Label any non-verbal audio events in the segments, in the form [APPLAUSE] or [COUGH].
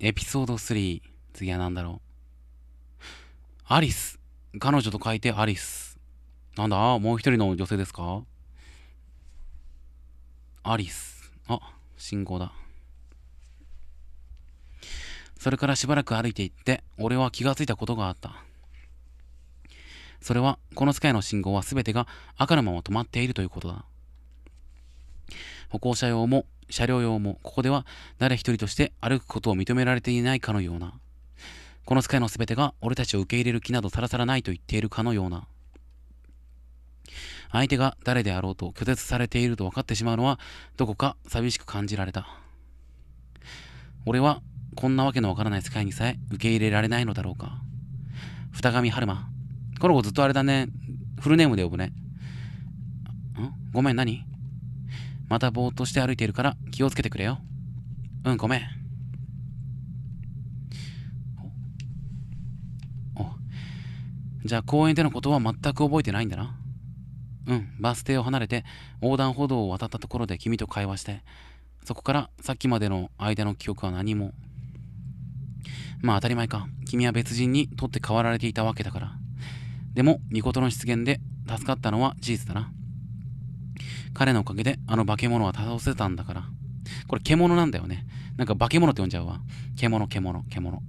エピソード3。次は何だろう。アリス。彼女と書いてアリス。なんだもう一人の女性ですかアリス。あ、信号だ。それからしばらく歩いていって、俺は気がついたことがあった。それは、この世界の信号は全てが赤のまま止まっているということだ。歩行者用も車両用もここでは誰一人として歩くことを認められていないかのようなこの世界の全てが俺たちを受け入れる気などさらさらないと言っているかのような相手が誰であろうと拒絶されていると分かってしまうのはどこか寂しく感じられた俺はこんなわけのわからない世界にさえ受け入れられないのだろうか二神春馬この子ずっとあれだねフルネームで呼ぶねんごめん何またぼーっとして歩いているから気をつけてくれよ。うん、ごめん。おじゃあ公園でのことは全く覚えてないんだな。うん、バス停を離れて横断歩道を渡ったところで君と会話して、そこからさっきまでの間の記憶は何も。まあ当たり前か。君は別人にとって代わられていたわけだから。でも、みことの出現で助かったのは事実だな。彼のおかげであの化け物は倒せたんだから。これ獣なんだよね。なんか化け物って呼んじゃうわ。獣、獣、獣。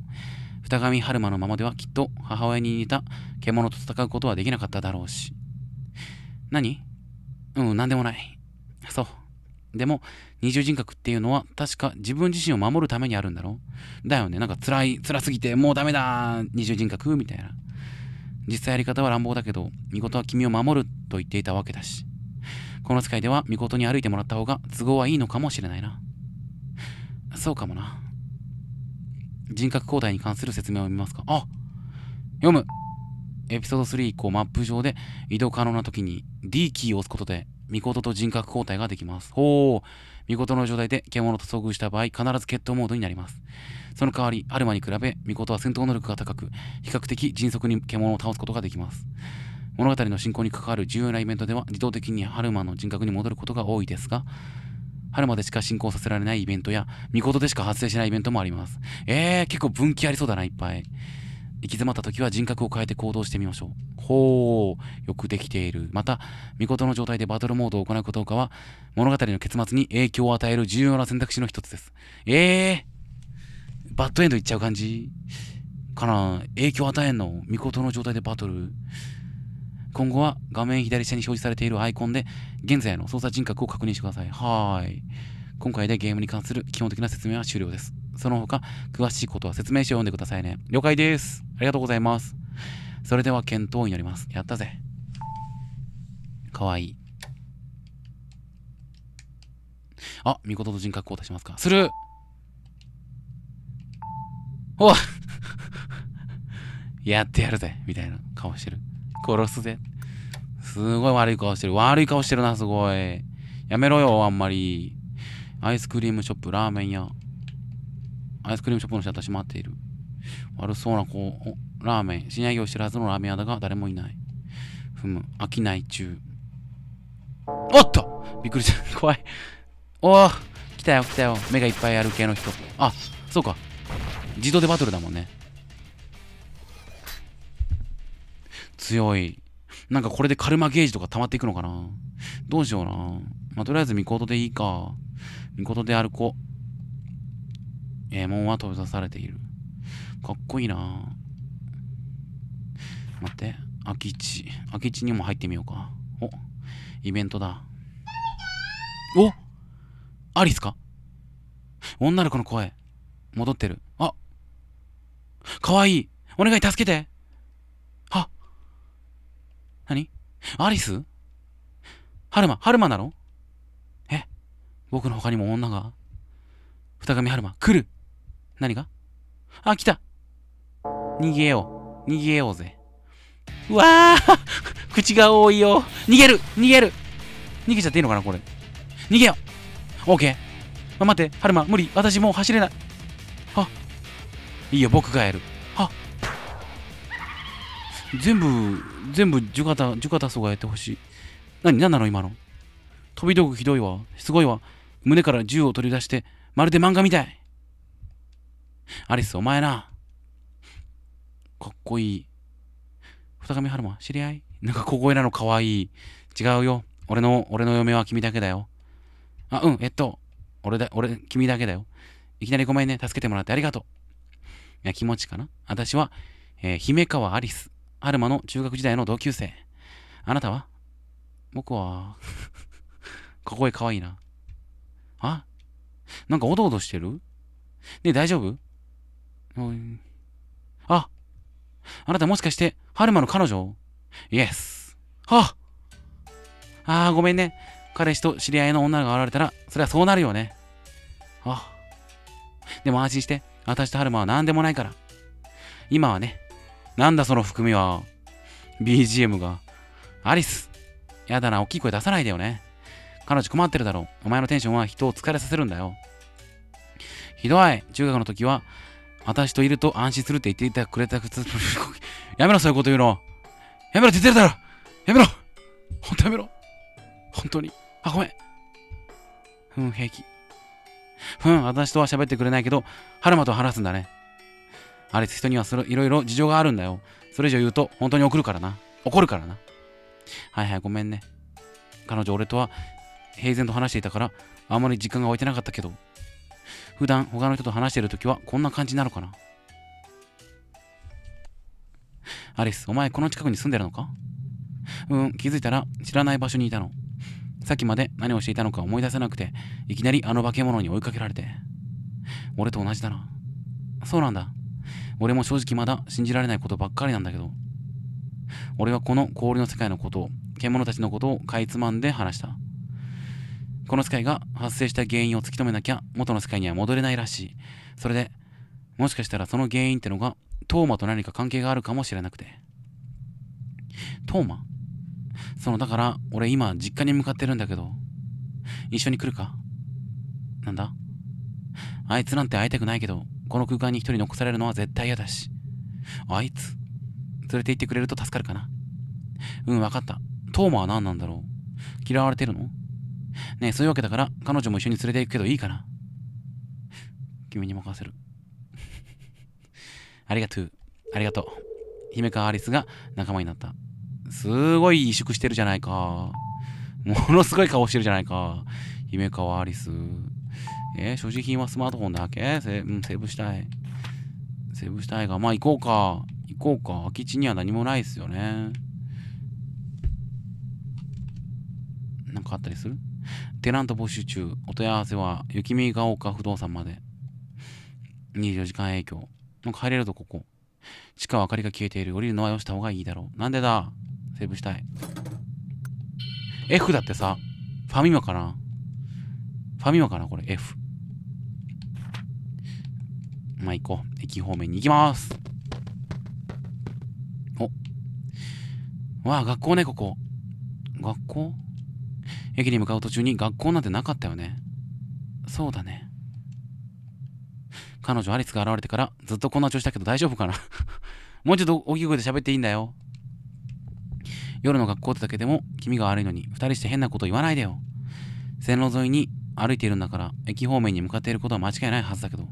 二上春馬のままではきっと母親に似た獣と戦うことはできなかっただろうし。何うん、なんでもない。そう。でも、二重人格っていうのは確か自分自身を守るためにあるんだろう。だよね。なんか辛い、辛すぎて、もうダメだ二重人格みたいな。実際やり方は乱暴だけど、見事は君を守ると言っていたわけだし。この使いでは、見事に歩いてもらった方が都合はいいのかもしれないな。そうかもな。人格交代に関する説明を見ますか。あ読むエピソード3以降、マップ上で移動可能な時に D キーを押すことで、見事と人格交代ができます。ほう。見事の状態で獣と遭遇した場合、必ず決闘モードになります。その代わり、アルマに比べ、見事は戦闘能力が高く、比較的迅速に獣を倒すことができます。物語の進行に関わる重要なイベントでは自動的に春馬の人格に戻ることが多いですが、春までしか進行させられないイベントや、見事でしか発生しないイベントもあります。えー、結構分岐ありそうだな、いっぱい。行き詰まった時は人格を変えて行動してみましょう。ほう、よくできている。また、見事の状態でバトルモードを行うかどうかは、物語の結末に影響を与える重要な選択肢の一つです。えー、バッドエンドいっちゃう感じかな影響を与えんの見事の状態でバトル今後は画面左下に表示されているアイコンで現在の操作人格を確認してください。はい。今回でゲームに関する基本的な説明は終了です。その他、詳しいことは説明書を読んでくださいね。了解です。ありがとうございます。それでは検討になります。やったぜ。かわいい。あ、見事と人格交代しますか。するお [LAUGHS] やってやるぜみたいな顔してる。殺すぜ。すごい悪い顔してる。悪い顔してるな、すごい。やめろよ、あんまり。アイスクリームショップ、ラーメン屋。アイスクリームショップの人私閉まっている。悪そうな子、ラーメン。深夜業してるはずのラーメン屋だが、誰もいない。ふむ、飽きない中。おっとびっくりした。[LAUGHS] 怖い。おお来たよ、来たよ。目がいっぱいある系の人。あ、そうか。自動でバトルだもんね。強い。なんかこれでカルマゲージとか溜まっていくのかなどうしような。まあ、とりあえずミコトでいいか。ミコトで歩こう。えー、門は閉ざされている。かっこいいな待って。空き地。空き地にも入ってみようか。お、イベントだ。おアリスか女の子の声。戻ってる。あ、かわいい。お願い助けて。何アリス春馬春馬なのえ僕の他にも女が二神春馬来る何があ、来た逃げよう。逃げようぜ。うわあ [LAUGHS] 口が多いよ。逃げる逃げる逃げちゃっていいのかなこれ。逃げようオーケー。あ、待って、春馬、無理。私もう走れない。あ、いいよ、僕がやる。全部、全部、ジュカタ、ジュカタソがやってほしい。何、何なの今の。飛び道具ひどいわ。すごいわ。胸から銃を取り出して、まるで漫画みたい。アリス、お前な。かっこいい。二神春馬、知り合いなんか小声なのかわいい。違うよ。俺の、俺の嫁は君だけだよ。あ、うん、えっと、俺だ、俺、君だけだよ。いきなりごめんね。助けてもらってありがとう。いや、気持ちかな。私は、えー、姫川アリス。アルマの中学時代の同級生。あなたは僕はここへ可愛いな。あなんかおどおどしてるねえ、大丈夫ああなたもしかして、ハルマの彼女イエス。はああ、ごめんね。彼氏と知り合いの女が現れたら、それはそうなるよね。ああ。でも安心して、私とハルマは何でもないから。今はね、なんだその含みは。BGM が。アリス。やだな、大きい声出さないでよね。彼女困ってるだろう。お前のテンションは人を疲れさせるんだよ。ひどい。中学の時は、私といると安心するって言っていくれたくつ、やめろ、そういうこと言うの。やめろって言ってるだろやめろほんとやめろ本当に。あ、ごめん。うん、平気。うん、私とは喋ってくれないけど、春馬と話すんだね。あれ、人にはそれいろいろ事情があるんだよ。それ以上言うと、本当に怒るからな。怒るからな。はいはい、ごめんね。彼女、俺とは平然と話していたから、あんまり時間が置いてなかったけど、普段他の人と話してるときはこんな感じなのかな。アリス、お前この近くに住んでるのかうん、気づいたら知らない場所にいたの。さっきまで何をしていたのか思い出せなくて、いきなりあの化け物に追いかけられて。俺と同じだな。そうなんだ。俺も正直まだ信じられないことばっかりなんだけど。俺はこの氷の世界のことを、獣たちのことをかいつまんで話した。この世界が発生した原因を突き止めなきゃ元の世界には戻れないらしい。それで、もしかしたらその原因ってのが、トーマと何か関係があるかもしれなくて。トーマその、だから、俺今、実家に向かってるんだけど、一緒に来るかなんだあいつなんて会いたくないけど、この空間に一人残されるのは絶対嫌だし。あいつ、連れて行ってくれると助かるかな。うん、わかった。トーマは何なんだろう。嫌われてるのねえ、そういうわけだから、彼女も一緒に連れて行くけどいいかな。君に任せる。[LAUGHS] ありがとう。ありがとう。姫川アリスが仲間になった。すごい萎縮してるじゃないか。ものすごい顔してるじゃないか。姫川アリス。えー、所持品はスマートフォンだけセ,、うん、セーブしたい。セーブしたいが、まあ行こうか。行こうか。空き地には何もないっすよね。なんかあったりするテナント募集中。お問い合わせは、雪見が丘不動産まで。24時間営業。なんか入れるとここ。地下は明かりが消えている。降りるのはよした方がいいだろう。なんでだセーブしたい。F だってさ、ファミマかなファミマかなこれ F。まあ行こう。駅方面に行きます。お。わあ、学校ね、ここ。学校駅に向かう途中に学校なんてなかったよね。そうだね。彼女アリスが現れてからずっとこんな調子だけど大丈夫かな [LAUGHS] もうちょっと大きい声で喋っていいんだよ。夜の学校ってだけでも気味が悪いのに2人して変なこと言わないでよ。線路沿いに歩いているんだから駅方面に向かっていることは間違いないはずだけど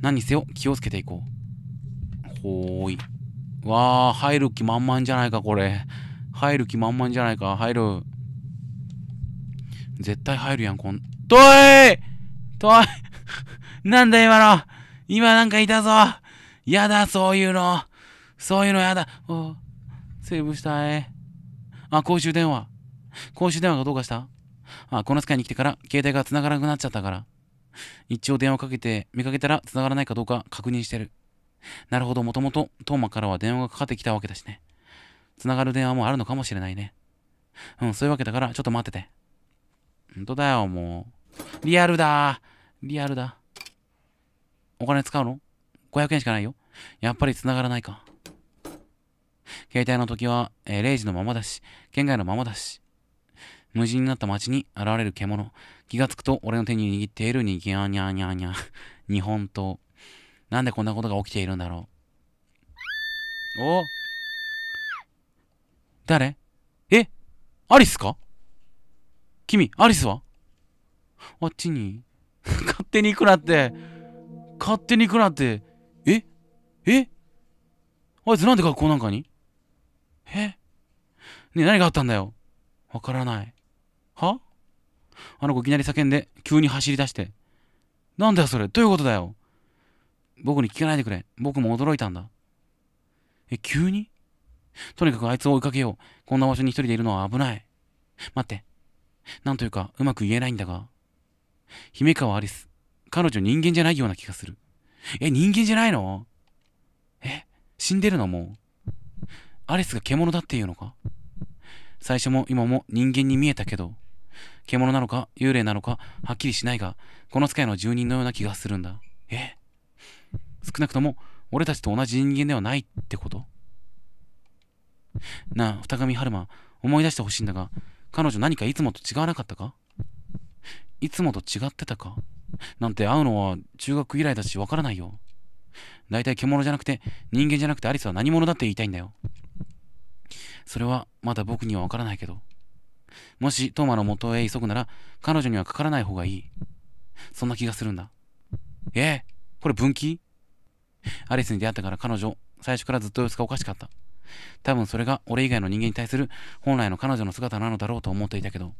何にせよ気をつけていこう。ほーい。わー、入る気満々じゃないか、これ。入る気満々じゃないか、入る。絶対入るやん、こん。といとえなんだ今の今なんかいたぞやだ、そういうのそういうのやだおセーブしたい。あ、公衆電話。公衆電話がどうかしたあ、この世界に来てから、携帯が繋がらなくなっちゃったから。一応電話かけて見かけたら繋がらないかどうか確認してる。なるほど、もともとトーマからは電話がかかってきたわけだしね。繋がる電話もあるのかもしれないね。うん、そういうわけだからちょっと待ってて。ほんとだよ、もう。リアルだリアルだ。お金使うの ?500 円しかないよ。やっぱり繋がらないか。携帯の時は、えー、0時のままだし、県外のままだし、無人になった街に現れる獣、気がつくと、俺の手に握っているにぎゃにゃにゃにゃ、[LAUGHS] 日本刀。なんでこんなことが起きているんだろう。お誰えアリスか君、アリスはあっちに勝手に行くなって。勝手に行くなって。ええあいつなんで学校なんかにえねえ、何があったんだよわからない。はあの子いきなり叫んで、急に走り出して、なんだよそれ、どういうことだよ。僕に聞かないでくれ。僕も驚いたんだ。え、急にとにかくあいつを追いかけよう。こんな場所に一人でいるのは危ない。待って。なんというか、うまく言えないんだが。姫川アリス。彼女人間じゃないような気がする。え、人間じゃないのえ、死んでるのもう。アリスが獣だっていうのか最初も今も人間に見えたけど。獣なのか幽霊なのかはっきりしないが、この世界の住人のような気がするんだ。え少なくとも俺たちと同じ人間ではないってことなあ、二神春馬、思い出してほしいんだが、彼女何かいつもと違わなかったかいつもと違ってたかなんて会うのは中学以来だしわからないよ。大体獣じゃなくて人間じゃなくてアリスは何者だって言いたいんだよ。それはまだ僕にはわからないけど。もし、トーマの元へ急ぐなら、彼女にはかからない方がいい。そんな気がするんだ。ええー、これ分岐アリスに出会ったから彼女、最初からずっと様子がおかしかった。多分それが俺以外の人間に対する本来の彼女の姿なのだろうと思っていたけど、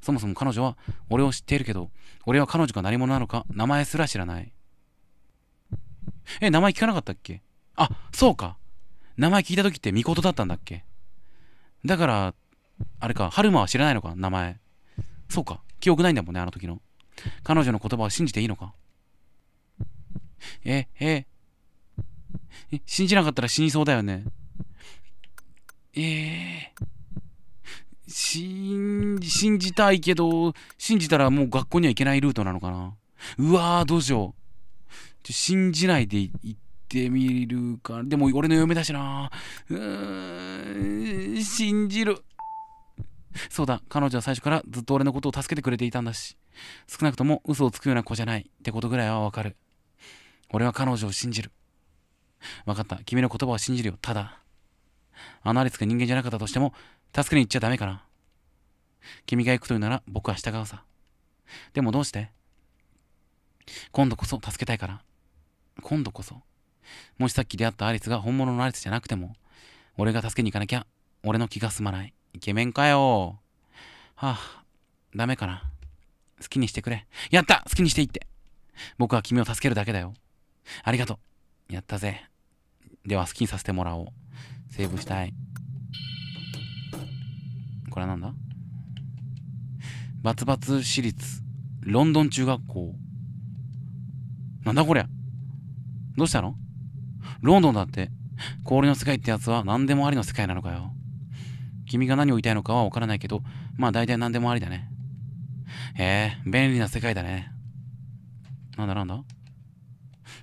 そもそも彼女は俺を知っているけど、俺は彼女が何者なのか名前すら知らない。え、名前聞かなかったっけあ、そうか。名前聞いた時って見事だったんだっけだから、あれか、春馬は知らないのか、名前。そうか、記憶ないんだもんね、あの時の。彼女の言葉を信じていいのか。え、え、え信じなかったら死にそうだよね。えー、信じ、信じたいけど、信じたらもう学校には行けないルートなのかな。うわー、どうしよう。信じないで行ってみるか。でも俺の嫁だしな。うーん、信じる。[LAUGHS] そうだ、彼女は最初からずっと俺のことを助けてくれていたんだし、少なくとも嘘をつくような子じゃないってことぐらいはわかる。俺は彼女を信じる。わかった、君の言葉を信じるよ、ただ。あのアリスが人間じゃなかったとしても、助けに行っちゃダメかな。君が行くというなら僕は従うさ。でもどうして今度こそ助けたいから。今度こそ。もしさっき出会ったアリスが本物のアリスじゃなくても、俺が助けに行かなきゃ、俺の気が済まない。イケメンかよ。はあ、ダメかな。好きにしてくれ。やった好きにしていって。僕は君を助けるだけだよ。ありがとう。やったぜ。では好きにさせてもらおう。セーブしたい。これはなんだバツバツ私立、ロンドン中学校。なんだこりゃどうしたのロンドンだって、氷の世界ってやつは何でもありの世界なのかよ。君が何を言いたいのかはわからないけど、まあ大体何でもありだね。へえ、便利な世界だね。なんだなんだ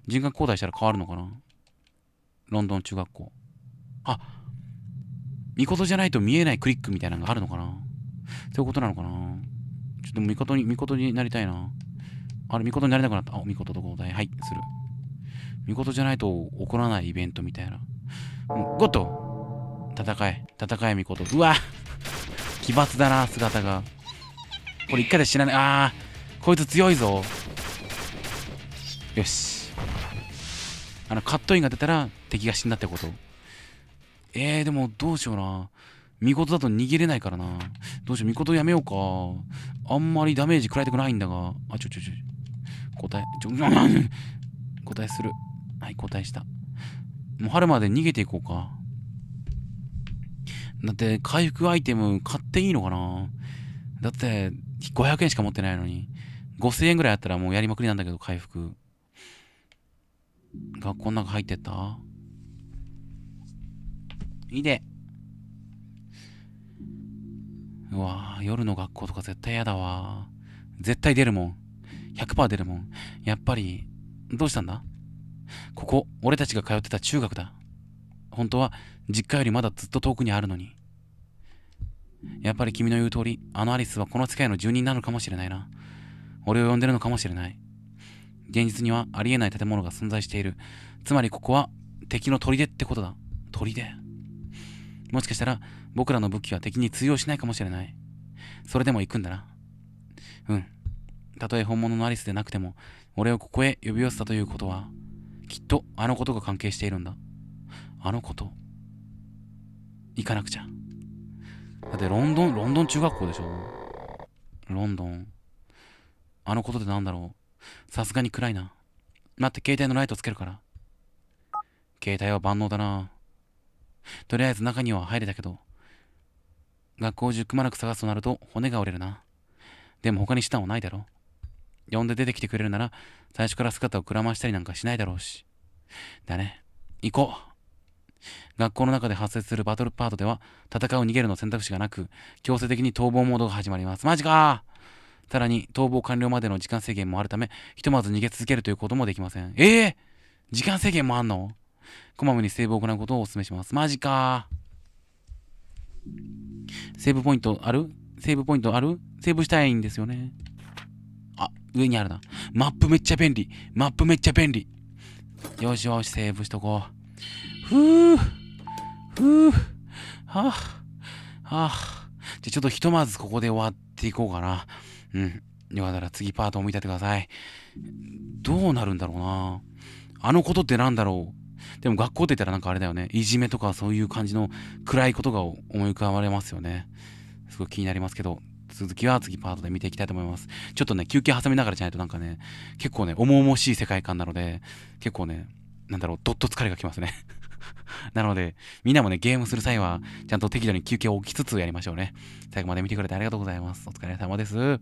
人格交代したら変わるのかなロンドン中学校。あ、見事じゃないと見えないクリックみたいなのがあるのかなそういうことなのかなちょっと見事に、見事になりたいな。あれ、見事になれなくなった。あ、見事と交代。はい、する。見事じゃないと起こらないイベントみたいな。ゴッド戦え。戦え、みこと。うわ奇抜だな、姿が。これ一回で死なない。あー、こいつ強いぞ。よし。あの、カットインが出たら敵が死んだってこと。えー、でもどうしような。見事だと逃げれないからな。どうしよう、見事やめようか。あんまりダメージ食らいたくないんだが。あ、ちょちょちょ。答え、ちょ、答えする。はい、答えした。もう春まで逃げていこうか。だって回復アイテム買っていいのかなだって500円しか持ってないのに5000円ぐらいあったらもうやりまくりなんだけど回復学校の中入ってったいいでうわー夜の学校とか絶対嫌だわ絶対出るもん100%出るもんやっぱりどうしたんだここ俺たちが通ってた中学だ本当は実家よりまだずっと遠くにあるのに。やっぱり君の言う通り、あのアリスはこの世界の住人なのかもしれないな。俺を呼んでるのかもしれない。現実にはありえない建物が存在している。つまりここは敵の砦ってことだ。砦。もしかしたら僕らの武器は敵に通用しないかもしれない。それでも行くんだな。うん。たとえ本物のアリスでなくても、俺をここへ呼び寄せたということは、きっとあのことが関係しているんだ。あの子と行かなくちゃだってロンドンロンドン中学校でしょロンドンあのことでなんだろうさすがに暗いな待って携帯のライトつけるから携帯は万能だなとりあえず中には入れたけど学校中くまなく探すとなると骨が折れるなでも他に手段はないだろ呼んで出てきてくれるなら最初から姿をくらましたりなんかしないだろうしだね行こう学校の中で発生するバトルパートでは、戦う逃げるの選択肢がなく、強制的に逃亡モードが始まります。マジかさらに、逃亡完了までの時間制限もあるため、ひとまず逃げ続けるということもできません。ええー、時間制限もあんのこまめにセーブを行うことをお勧めします。マジかセーブポイントあるセーブポイントあるセーブしたいんですよね。あ、上にあるな。マップめっちゃ便利。マップめっちゃ便利。よしよし、セーブしとこう。ふう、ふぅ、はあ、はあ。じゃ、ちょっとひとまずここで終わっていこうかな。うん。よかったら次パートを見立ててください。どうなるんだろうな。あのことってなんだろう。でも学校って言ったらなんかあれだよね。いじめとかそういう感じの暗いことが思い浮かばれますよね。すごい気になりますけど、続きは次パートで見ていきたいと思います。ちょっとね、休憩挟みながらじゃないとなんかね、結構ね、重々しい世界観なので、結構ね、なんだろう、どっと疲れがきますね [LAUGHS] なので、みんなもね、ゲームする際は、ちゃんと適度に休憩を置きつつやりましょうね。最後まで見てくれてありがとうございます。お疲れ様です。